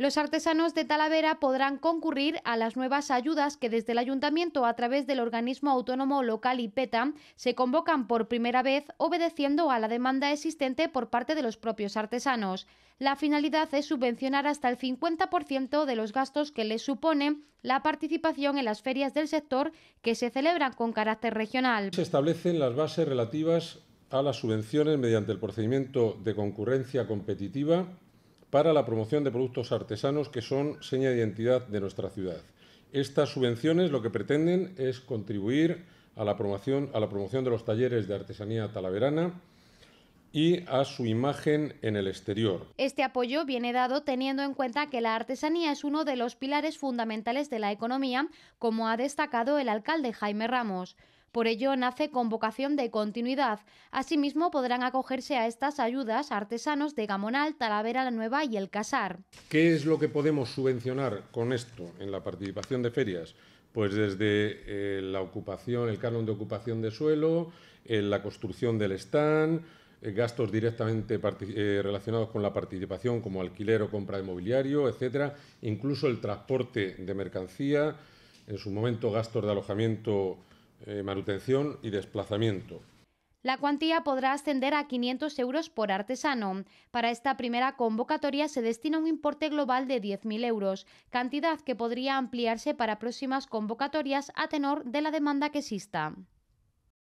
Los artesanos de Talavera podrán concurrir a las nuevas ayudas que desde el ayuntamiento a través del organismo autónomo local IPETA se convocan por primera vez obedeciendo a la demanda existente por parte de los propios artesanos. La finalidad es subvencionar hasta el 50% de los gastos que les supone la participación en las ferias del sector que se celebran con carácter regional. Se establecen las bases relativas a las subvenciones mediante el procedimiento de concurrencia competitiva para la promoción de productos artesanos que son seña de identidad de nuestra ciudad. Estas subvenciones lo que pretenden es contribuir a la promoción, a la promoción de los talleres de artesanía talaverana, y a su imagen en el exterior. Este apoyo viene dado teniendo en cuenta que la artesanía es uno de los pilares fundamentales de la economía, como ha destacado el alcalde Jaime Ramos. Por ello, nace con vocación de continuidad. Asimismo, podrán acogerse a estas ayudas artesanos de Gamonal, Talavera la Nueva y El Casar. ¿Qué es lo que podemos subvencionar con esto en la participación de ferias? Pues desde eh, la ocupación, el canon de ocupación de suelo, eh, la construcción del stand, eh, gastos directamente relacionados con la participación como alquiler o compra de mobiliario, etcétera, incluso el transporte de mercancía, en su momento gastos de alojamiento eh, manutención y desplazamiento. La cuantía podrá ascender a 500 euros por artesano. Para esta primera convocatoria se destina un importe global de 10.000 euros, cantidad que podría ampliarse para próximas convocatorias a tenor de la demanda que exista.